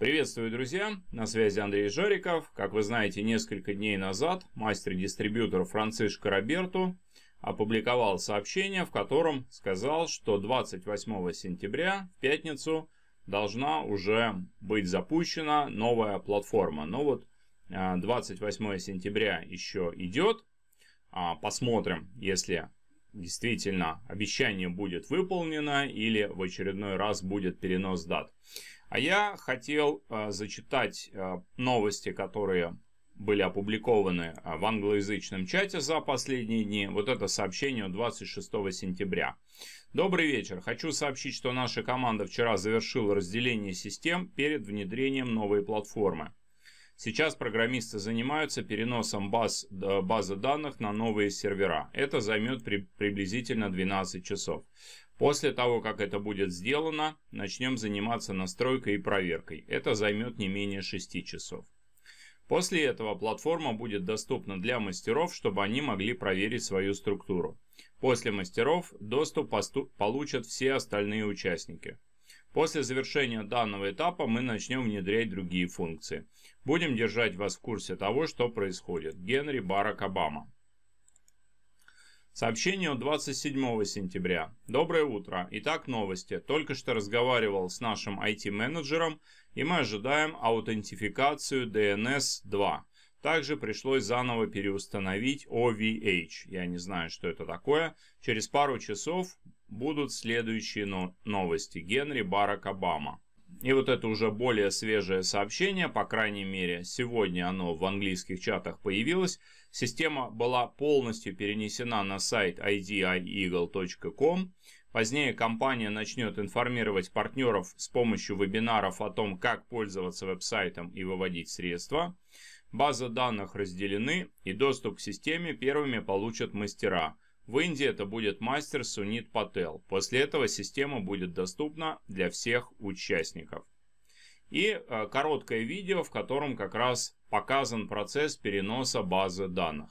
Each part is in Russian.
Приветствую, друзья! На связи Андрей Жариков. Как вы знаете, несколько дней назад мастер-дистрибьютор Францишко Роберту опубликовал сообщение, в котором сказал, что 28 сентября, в пятницу, должна уже быть запущена новая платформа. Но ну вот 28 а, сентября еще идет. А, посмотрим, если действительно обещание будет выполнено или в очередной раз будет перенос дат. А я хотел э, зачитать э, новости, которые были опубликованы э, в англоязычном чате за последние дни. Вот это сообщение 26 сентября. Добрый вечер. Хочу сообщить, что наша команда вчера завершила разделение систем перед внедрением новой платформы. Сейчас программисты занимаются переносом баз, базы данных на новые сервера. Это займет при, приблизительно 12 часов. После того, как это будет сделано, начнем заниматься настройкой и проверкой. Это займет не менее 6 часов. После этого платформа будет доступна для мастеров, чтобы они могли проверить свою структуру. После мастеров доступ получат все остальные участники. После завершения данного этапа мы начнем внедрять другие функции. Будем держать вас в курсе того, что происходит. Генри Барак Обама. Сообщение от 27 сентября. Доброе утро. Итак, новости. Только что разговаривал с нашим IT-менеджером, и мы ожидаем аутентификацию DNS 2. Также пришлось заново переустановить OVH. Я не знаю, что это такое. Через пару часов будут следующие новости. Генри Барак Обама. И вот это уже более свежее сообщение, по крайней мере, сегодня оно в английских чатах появилось. Система была полностью перенесена на сайт idieagle.com. Позднее компания начнет информировать партнеров с помощью вебинаров о том, как пользоваться веб-сайтом и выводить средства. Базы данных разделены, и доступ к системе первыми получат мастера – в Индии это будет мастер Сунит Пател. После этого система будет доступна для всех участников. И э, короткое видео, в котором как раз показан процесс переноса базы данных.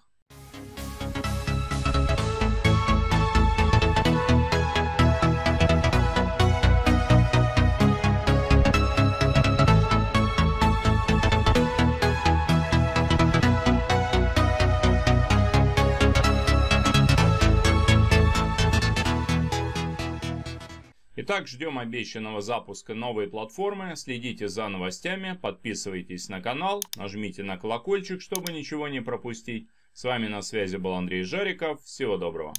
Итак, ждем обещанного запуска новой платформы, следите за новостями, подписывайтесь на канал, нажмите на колокольчик, чтобы ничего не пропустить. С вами на связи был Андрей Жариков, всего доброго.